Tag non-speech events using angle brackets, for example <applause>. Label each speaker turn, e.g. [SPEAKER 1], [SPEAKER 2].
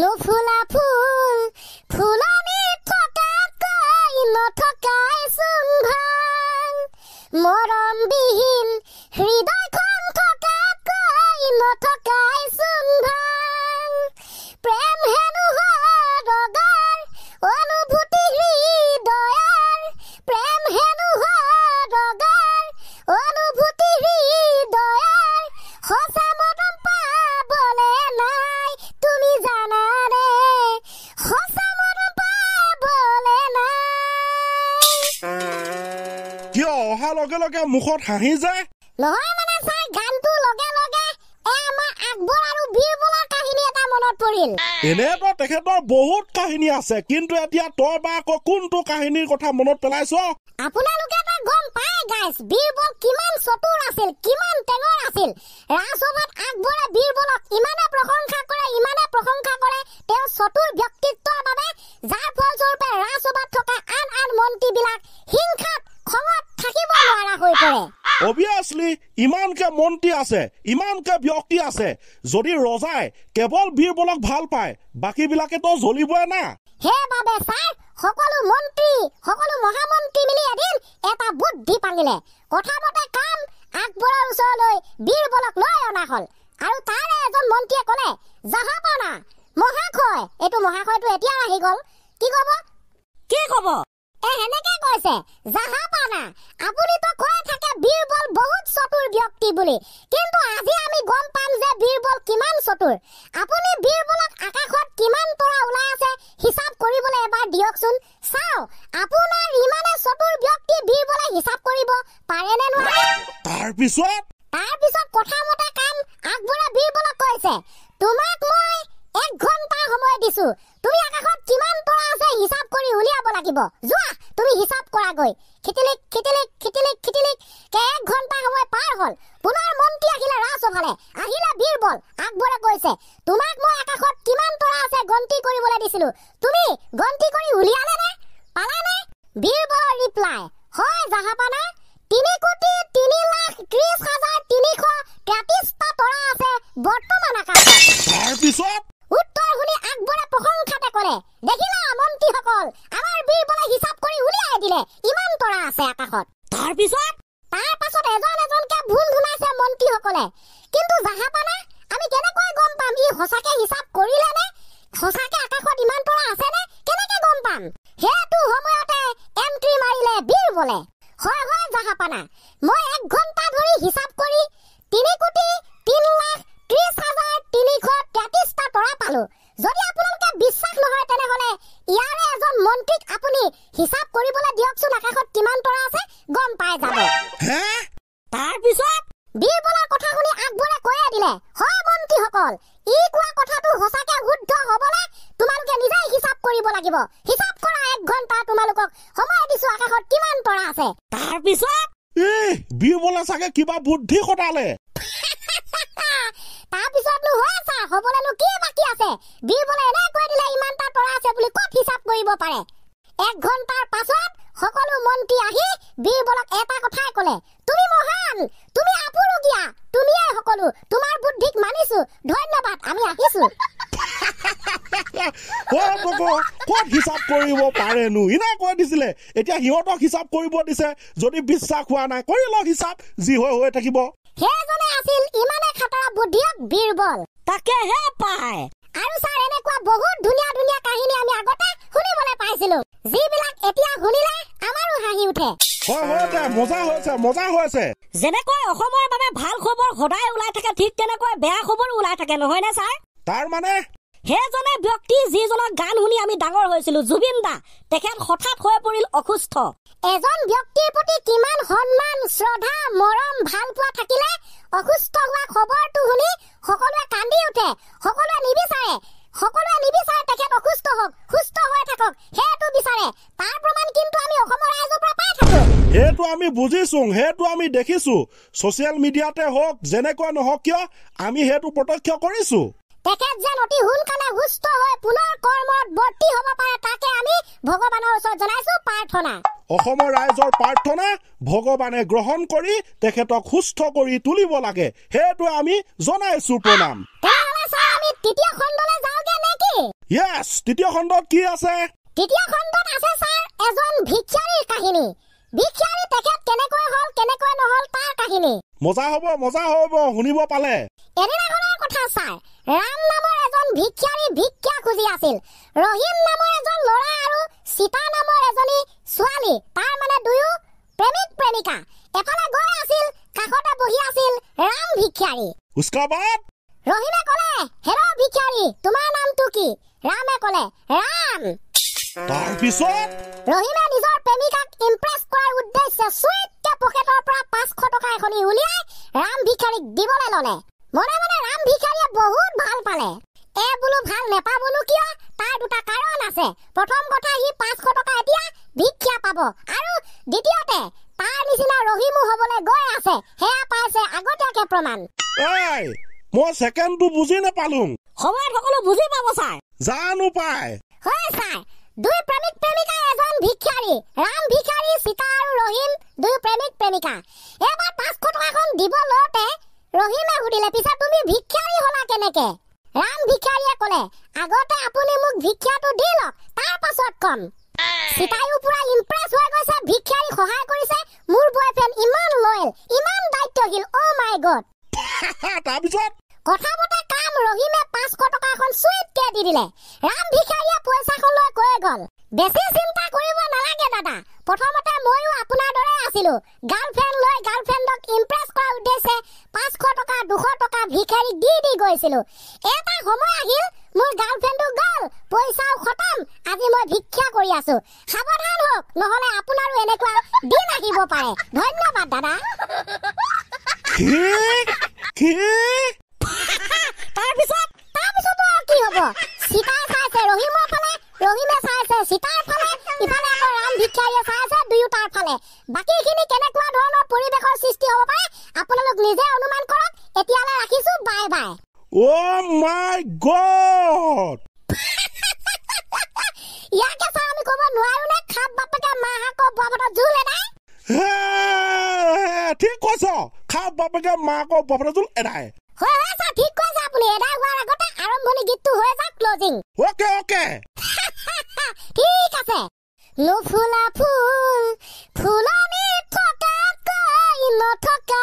[SPEAKER 1] নুফুলা ফুল ফুলনি থকাকৈ নথকাই চোন মৰমবিহীন হৃদয়খন থকাকৈ নথকাই চোন লগে লগে
[SPEAKER 2] মুখত হাঁহি যায় তেখেতৰ বহুত কাহিনী আছে কিন্তু এতিয়া তই বা আকৌ কোনটো কাহিনীৰ কথা মনত পেলাইছ
[SPEAKER 1] আপোনালোকে গম পায় গাইজ বীৰবল কিমান চতুৰ আছিল কিমান টেঙৰ আছিল ৰাজসভাত আকবৰে বীৰবলক ইমানে প্ৰশংসা কৰে ইমানে প্ৰশংসা কৰে তেওঁ চতুৰ ব্যক্তি
[SPEAKER 2] অভিয়াছলি ইমানকে মন্ত্ৰী আছে ইমানকে ব্যক্তি আছে যদি ৰজাই কেৱল বীৰবলক ভাল পায় বাকীবিলাকেতো জ্বলিবই না সেইবাবে ছাৰ
[SPEAKER 1] সকলো মন্ত্ৰী সকলো মহামন্ত্ৰী মিলি এদিন এটা বুদ্ধি পাঙিলে কথা মতে কাম আকবৰৰ ওচৰলৈ বীৰবলক লৈ অনা হ'ল আৰু তাৰে এজন মন্ত্ৰীয়ে ক'লে যাহা পানা মহাশয় এইটো মহাশয়টো এতিয়া আহি গ'ল কি ক'ব কি ক'ব এ সেনেকে কৈছে যাহা পানা আপুনিতো কৈ থাকে কৈছে বীৰবল বহুত চতুৰ ব্যক্তি বুলি কিন্তু আজি আমি গম পাম যে বীৰবল কিমান চতুৰ আপুনি বীৰবলক আকাশত কিমান পৰা ওলাই আছে হিচাপ কৰিবলৈ এবাৰ দিয়কচোন চাওঁ আপোনাৰ ইমানে চতুৰ ব্যক্তি বীৰবলে হিচাপ কৰিব পাৰেনে নোৱাৰে তাৰপিছত তাৰপিছত কথা মতে কাম আগবঢ়া বীৰবলক কৈছে তোমাক মই এক ঘণ্টা সময় দিছো তুমি আকাশত কিমান পৰা আছে হিচাপ কৰি উলিয়াব লাগিব যোৱা তুমি হিসাব কৰা গৈ খিতিলি খিতিলি খিতিলি খিতিলি কে এক ঘণ্টা সময় পাৰ হল পুনৰ মন্ত্ৰী আহিলে ৰাজসভালে আহিলা বীৰবল আকবৰে কৈছে তোমাক মই আকাশত কিমান তৰা আছে গন্তি কৰিবলৈ দিছিলো তুমি গন্তি কৰি উলিয়ালে নে পালানে বীৰবল ৰিপ্লাই হয় জাহাপানা তিনি কোটি তিনি লাখ ত্ৰিশ হাজাৰ তিনিশ তেত্ৰিশটা তৰা আছে বৰ্তমান আকাশত উত্তৰ শুনি আকবৰে প্ৰশংসাতে ক'লে দেখি ইমান তৰা আছে আকাশত তাৰপিছত তাৰপাছত এজন এজনকে ভুল ঘূৰাইছে মন্ত্ৰীসকলে কিন্তু জাহা পানা আমি কেনেকৈ গম পাম ই সঁচাকে হিচাপ কৰিলে নে সঁচাকে আকাশত ইমান তৰা আছেনে কেনেকে গম পাম সেইটো সময়তে এণ্ট্ৰি মাৰিলে বীৰ বোলে হয় হয় জাহা পানা মই এক ঘণ্টা ধৰি হিচাপ কৰি হিচাপ কৰিবলৈ দিয়কচোন আকাশত কিমান তৰা আছে গম পাই যাব তাৰপিছত বীৰবলৰ কথা শুনি আকবৰে কৈয়ে দিলে হয় মন্ত্ৰীসকল ই কোৱা কথাটো সঁচাকে শুদ্ধ হবনে তোমালোকে নিজেই হিচাপ কৰিব লাগিব হিচাপ কৰা এক ঘণ্টা তোমালোকক সময় দিছো আকাশত কিমান তৰা আছে তাৰপিছত এই
[SPEAKER 2] বীৰবলে চাগে কিবা বুদ্ধি কটালে
[SPEAKER 1] <laughs> তাৰপিছতনো হয় চা হবলেনো কি বাকী আছে বীৰবলে এনেকৈ দিলে ইমানটা তৰা আছে বুলি কত হিচাপ কৰিব পাৰে এক ঘণ্টাৰ পাছত সকলো মন্ত্ৰী আহি বীৰবলক এটা কথাই ক'লে তুমি মহান তুমি আপুৰুগীয়া তুমিয়েই সকলো তোমাৰ বুদ্ধিক মানিছো ধন্যবাদ আমি আহিছো
[SPEAKER 2] <laughs>
[SPEAKER 1] তাকেহে পায় আৰু ছাৰ এনেকুৱা বহুত ধুনীয়া ধুনীয়া কাহিনী আমি আগতে শুনিবলৈ পাইছিলো যিবিলাক এতিয়া শুনিলে আমাৰো হাঁহি উঠে যেনেকৈ অসমৰ বাবে ভাল খবৰ সদায় ওলাই থাকে ঠিক তেনেকৈ বেয়া খবৰ ওলাই থাকে নহয়নে ছাৰ তাৰ মানে সেইজনে ব্যক্তি যিজনক গান শুনি আমি ডাঙৰ হৈছিলো জুবিন দা তেখেত হঠাৎ হৈ পৰিল অসুস্থ এজন ব্যক্তিৰ প্ৰতি কিমান সন্মান শ্ৰদ্ধা মৰম ভাল পোৱা থাকিলে অসুস্থ হোৱা খবৰটো শুনি সকলোৱে কান্দি উঠে সকলোৱে নিবিচাৰে সকলোৱে নিবিচাৰে তেখেত অসুস্থ হওক সুস্থ হৈ থাকক সেইটো বিচাৰে তাৰ প্ৰমাণ কিন্তু আমি অসমৰ ৰাইজৰ পৰা পাই থাকো
[SPEAKER 2] সেইটো আমি বুজিছো সেইটো আমি দেখিছো ছচিয়েল মিডিয়াতে হওক যেনেকুৱা নহওক কিয় আমি সেইটো প্ৰত্যক্ষ কৰিছো
[SPEAKER 1] তেখেত যেন অতি সোনকালে সুস্থ হৈ পুনৰ কৰ্মত বৰ্তি হ'ব পাৰে তাকে আমি ভগৱানৰ ওচৰত জনাইছো প্ৰাৰ্থনা
[SPEAKER 2] অসমৰ ৰাইজৰ প্ৰাৰ্থনা ভগৱানে গ্ৰহণ কৰি তেখেতক সুস্থ কৰি তুলিব লাগে সেইটো আমি জনাইছো প্ৰণাম তৃতীয়
[SPEAKER 1] খণ্ডত কি আছে মজা হব মজা হব শুনিব পালে ৰাম নামৰ এজন ভিক্ষাৰী ভিক্ষা খুজি আছিল ৰহিম নামৰ এজন ল'ৰা আৰু চিতা নামৰ এজনী ছোৱালী তাৰ মানে দুয়ো প্ৰেমিক প্ৰেমিকা এফালে গৈ আছিল কাষতে বহি আছিল ৰাম ভিক্ষাৰী ৰহিমে ক'লে হেৰ ভিক্ষাৰী তোমাৰ নামটো কি ৰামে ক'লে ৰাম ৰহিমে নিজৰ প্ৰেমিকাক ইমপ্ৰেছ কৰাৰ উদ্দেশ্যে চুইটকে উলিয়াই ৰাম ভিক্ষাৰীক দিবলৈ ল'লে ঘৰে মানে ৰাম ভিখাৰীয়ে বহুত ভাল পালে এ বোলো ভাল নেপাবলো কিয় তাৰ দুটা কাৰণ আছে প্ৰথম কথা সি পাঁচশ টকা এতিয়া ভিক্ষা পাব আৰু দ্বিতীয়তে তাৰ নিচিনা ৰহিমো হবলৈ গৈ আছে সেয়া পাইছে আগতীয়াকে প্ৰমাণ
[SPEAKER 2] মই ছেকেণ্ডটো বুজি নাপালো
[SPEAKER 1] সময়ত সকলো বুজি পাব ছাৰ
[SPEAKER 2] জান উপায়
[SPEAKER 1] হয় ছাৰ দুই প্ৰেমিক প্ৰেমিকা এজন ভিক্ষাৰী ৰাম ভিক্ষাৰী সীতা আৰু ৰহিম দুই প্ৰেমিক প্ৰেমিকা এবাৰ পাঁচশ টকাখন দিব লওঁতে ৰহিমে সুধিলে পিছে তুমি ভিক্ষাৰী হলা কেনেকে ৰাম ভিক্ষাৰীয়ে কলে আগতে আপুনি মোক ভিক্ষাটো দি লওক তাৰ পাছত কম সীতায়ু পুৰা ইমপ্ৰেছ হৈ গৈছে ভিক্ষাৰী সহায় কৰিছে মোৰ বয়ফ্ৰেণ্ড ইমান লয়েল ইমান দায়িত্বশীল অ' মাই গড তাৰপিছত কথা বতৰা কা ৰহিমে পাঁচশ টকা এখন চুইটকে দি দিলে ৰাম ভিখাৰীয়ে পইচাখন লৈ কৈ গল বেছি চিন্তা কৰিব নালাগে দাদা প্ৰথমতে ময়ো আপোনাৰ দৰে আছিলো গাৰ্লফ্ৰেণ্ড লৈ গাৰ্লফ্ৰেণ্ডক ইমপ্ৰেছ কৰাৰ উদ্দেশ্যে পাঁচশ টকা দুশ টকা ভিখাৰীক দি দি গৈছিলো এটা সময় আহিল মোৰ গাৰ্লফ্ৰেণ্ডো গ'ল পইচাও খতম আজি মই ভিক্ষা কৰি আছো সাৱধান হওক নহলে আপোনাৰো এনেকুৱা দিন আহিব পাৰে ধন্যবাদ দাদা ঠিক ঠিক আকৌ চিতাই চাইছে ৰহিমৰ ফালে ৰহিমে চাইছে চিতাৰ ফালে ইফালে আকৌ ৰাম ভিক্ষাৰীয়ে চাইছে দুয়োটাৰ ফালে বাকীখিনি কেনেকুৱা ধৰণৰ পৰিৱেশৰ সৃষ্টি হ'ব পাৰে আপোনালোক নিজে অনুমান কৰক এতিয়ালৈ ৰাখিছো বাই বাই
[SPEAKER 2] অ' মাই গড
[SPEAKER 1] ইয়াকে চাওঁ আমি ক'ব নোৱাৰো নে খাপ বাপেকে মাহাকৰ বাবদত জোল এটাই
[SPEAKER 2] ঠিক কৈছ খাপ বাপেকে মাহাকৰ বাবদত জোল এটাই
[SPEAKER 1] হয় হয় ঠিক কৈছে আপুনি এদাই হোৱাৰ আগতে আৰম্ভণি গীতটো হৈ যাওক ক্লজিং অকে অকে ঠিক আছে নুফুলা ফুল ফুলনি থকাকৈ নথকা